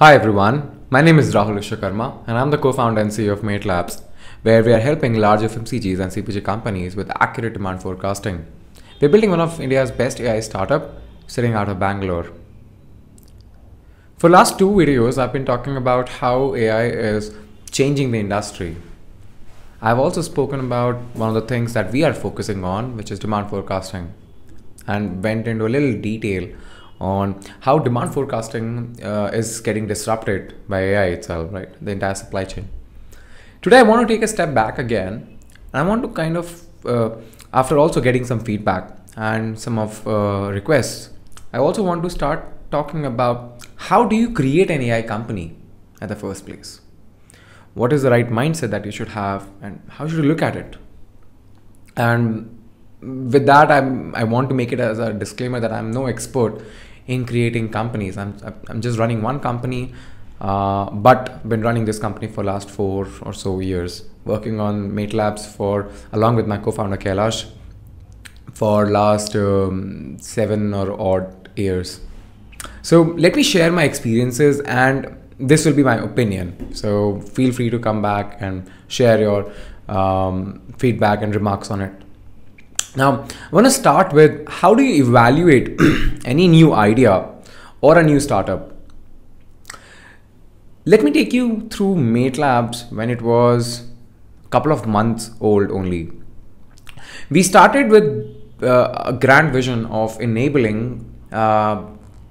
Hi everyone, my name is Rahul Vishwakarma and I'm the co-founder and CEO of Mate Labs, where we are helping large FMCGs and CPG companies with accurate demand forecasting. We're building one of India's best AI startup sitting out of Bangalore. For last two videos, I've been talking about how AI is changing the industry. I've also spoken about one of the things that we are focusing on, which is demand forecasting, and went into a little detail on how demand forecasting uh, is getting disrupted by AI itself, right? The entire supply chain. Today, I want to take a step back again. I want to kind of, uh, after also getting some feedback and some of uh, requests, I also want to start talking about how do you create an AI company at the first place? What is the right mindset that you should have and how should you look at it? And with that I'm, i want to make it as a disclaimer that i'm no expert in creating companies i'm, I'm just running one company uh, but been running this company for last four or so years working on Labs for along with my co-founder kailash for last um, seven or odd years so let me share my experiences and this will be my opinion so feel free to come back and share your um, feedback and remarks on it now, I want to start with how do you evaluate any new idea or a new startup? Let me take you through MateLabs when it was a couple of months old only. We started with uh, a grand vision of enabling uh,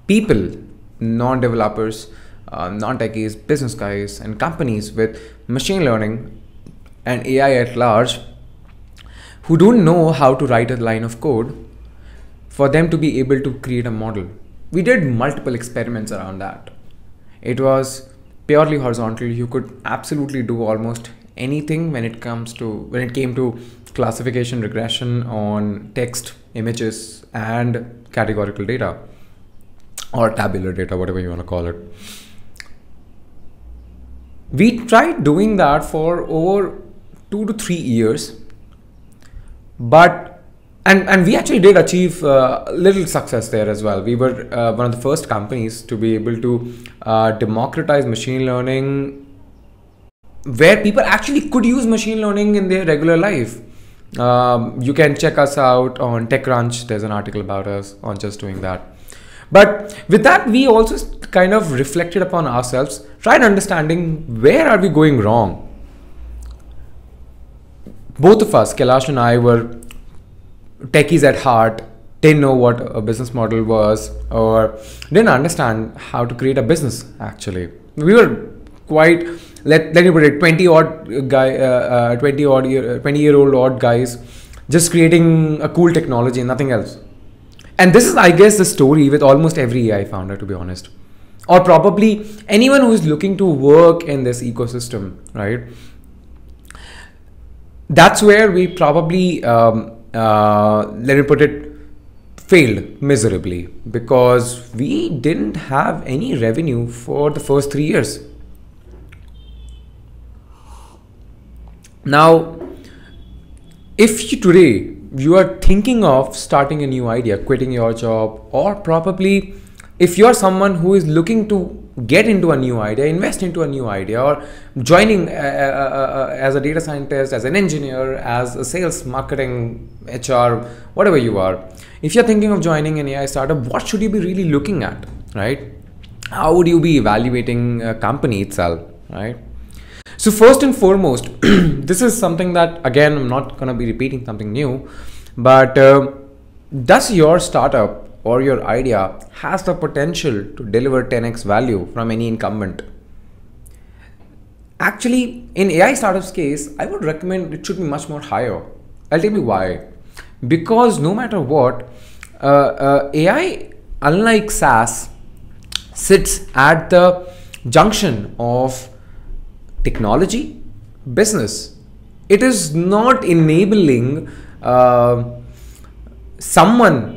people, non developers, uh, non techies, business guys, and companies with machine learning and AI at large who don't know how to write a line of code for them to be able to create a model. We did multiple experiments around that. It was purely horizontal. You could absolutely do almost anything when it comes to when it came to classification regression on text, images, and categorical data or tabular data, whatever you want to call it. We tried doing that for over two to three years but and and we actually did achieve a uh, little success there as well. We were uh, one of the first companies to be able to uh, democratize machine learning, where people actually could use machine learning in their regular life. Um, you can check us out on TechCrunch. There's an article about us on just doing that. But with that, we also kind of reflected upon ourselves, tried understanding where are we going wrong both of us, Kailash and I, were techies at heart, didn't know what a business model was, or didn't understand how to create a business actually. We were quite, let, let me put it, 20 odd guy, uh, uh, 20 odd year, 20 year old odd guys, just creating a cool technology, nothing else. And this is, I guess, the story with almost every AI founder, to be honest. Or probably anyone who is looking to work in this ecosystem, right? that's where we probably, um, uh, let me put it, failed miserably because we didn't have any revenue for the first three years. Now, if you today you are thinking of starting a new idea, quitting your job, or probably if you're someone who is looking to get into a new idea invest into a new idea or joining uh, uh, uh, as a data scientist as an engineer as a sales marketing hr whatever you are if you're thinking of joining an ai startup what should you be really looking at right how would you be evaluating a company itself right so first and foremost this is something that again i'm not going to be repeating something new but does your startup or your idea has the potential to deliver 10x value from any incumbent. Actually, in AI startups case, I would recommend it should be much more higher. I'll tell you why. Because no matter what, uh, uh, AI, unlike SaaS, sits at the junction of technology, business. It is not enabling uh, someone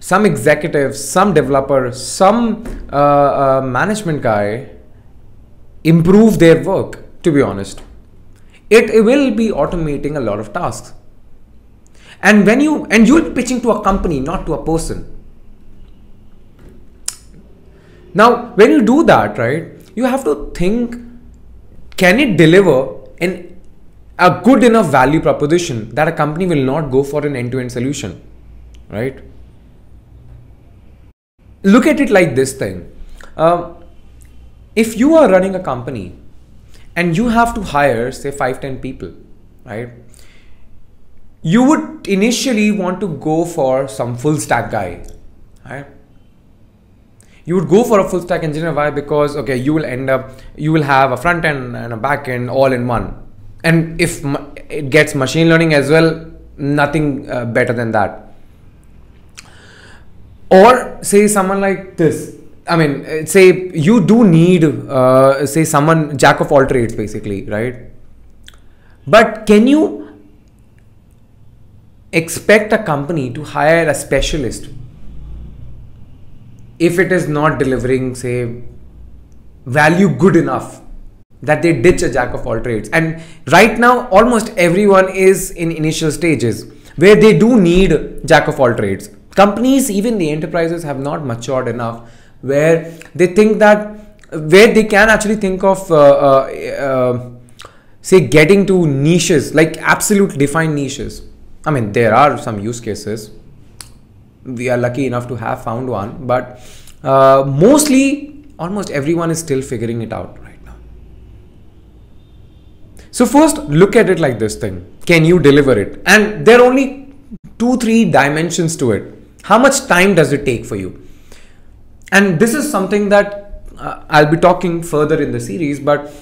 some executive, some developer, some uh, uh, management guy improve their work, to be honest. It, it will be automating a lot of tasks. And when you and you'll be pitching to a company, not to a person. Now, when you do that, right, you have to think can it deliver an a good enough value proposition that a company will not go for an end-to-end solution, right? look at it like this thing uh, if you are running a company and you have to hire say 5 10 people right you would initially want to go for some full stack guy right you would go for a full stack engineer why because okay you will end up you will have a front end and a back end all in one and if it gets machine learning as well nothing uh, better than that or say someone like this I mean, eh, say you do need, uh, say, someone jack of all trades, basically, right? But can you expect a company to hire a specialist if it is not delivering, say, value good enough that they ditch a jack of all trades? And right now, almost everyone is in initial stages where they do need jack of all trades companies even the enterprises have not matured enough where they think that where they can actually think of uh, uh, uh, say getting to niches like absolute defined niches i mean there are some use cases we are lucky enough to have found one but uh, mostly almost everyone is still figuring it out right now so first look at it like this thing can you deliver it and there are only two three dimensions to it how much time does it take for you? And this is something that uh, I'll be talking further in the series, but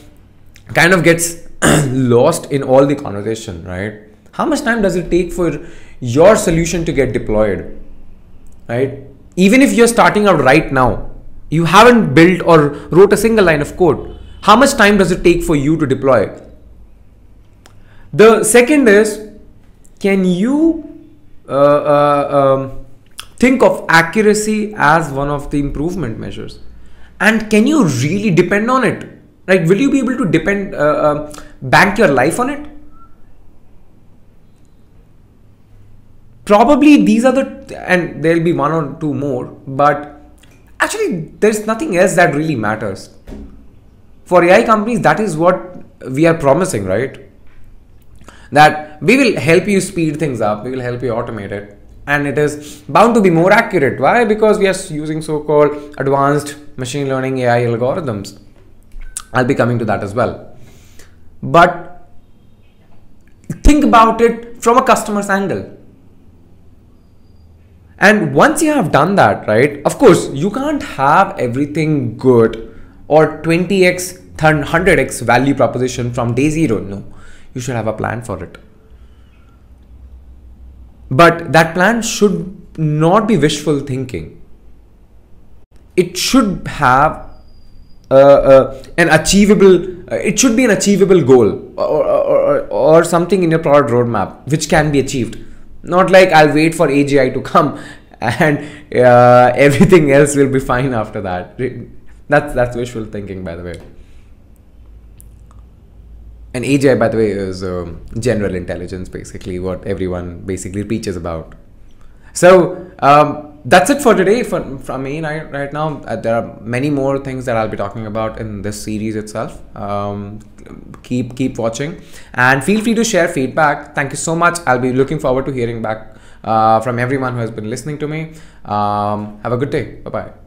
kind of gets lost in all the conversation, right? How much time does it take for your solution to get deployed, right? Even if you're starting out right now, you haven't built or wrote a single line of code. How much time does it take for you to deploy? The second is, can you uh, uh, um, think of accuracy as one of the improvement measures and can you really depend on it right will you be able to depend uh, uh, bank your life on it probably these are the and there'll be one or two more but actually there's nothing else that really matters for ai companies that is what we are promising right that we will help you speed things up we will help you automate it and it is bound to be more accurate. Why? Because we are using so-called advanced machine learning AI algorithms. I'll be coming to that as well. But think about it from a customer's angle. And once you have done that, right, of course, you can't have everything good or 20x, 100x value proposition from day zero. No, you should have a plan for it. But that plan should not be wishful thinking. It should have uh, uh, an achievable, uh, it should be an achievable goal or, or, or something in your product roadmap which can be achieved. Not like I'll wait for AGI to come and uh, everything else will be fine after that. That's, that's wishful thinking, by the way and AGI, by the way, is um, general intelligence, basically what everyone basically preaches about. So um, that's it for today from, from me right, right now. Uh, there are many more things that I'll be talking about in this series itself. Um, keep keep watching and feel free to share feedback. Thank you so much. I'll be looking forward to hearing back uh, from everyone who has been listening to me. Um, have a good day. Bye bye.